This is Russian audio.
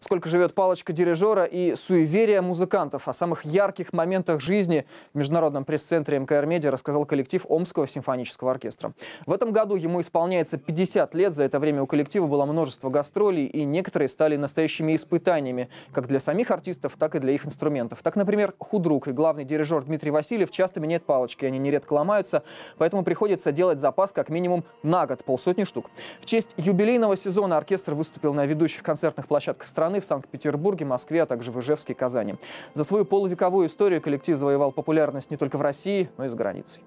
сколько живет палочка дирижера и суеверия музыкантов. О самых ярких моментах жизни в Международном пресс-центре МКР «Медиа» рассказал коллектив Омского симфонического оркестра. В этом году ему исполняется 50 лет. За это время у коллектива было множество гастролей, и некоторые стали настоящими испытаниями, как для самих артистов, так и для их инструментов. Так, например, худрук и главный дирижер Дмитрий Васильев часто меняет палочки, они нередко ломаются, поэтому приходится делать запас как минимум на год, полсотни штук. В честь юбилейного сезона оркестр выступил на ведущих концертных площадках страны, страны в Санкт-Петербурге, Москве, а также в Ижевске и Казани. За свою полувековую историю коллектив завоевал популярность не только в России, но и за границей.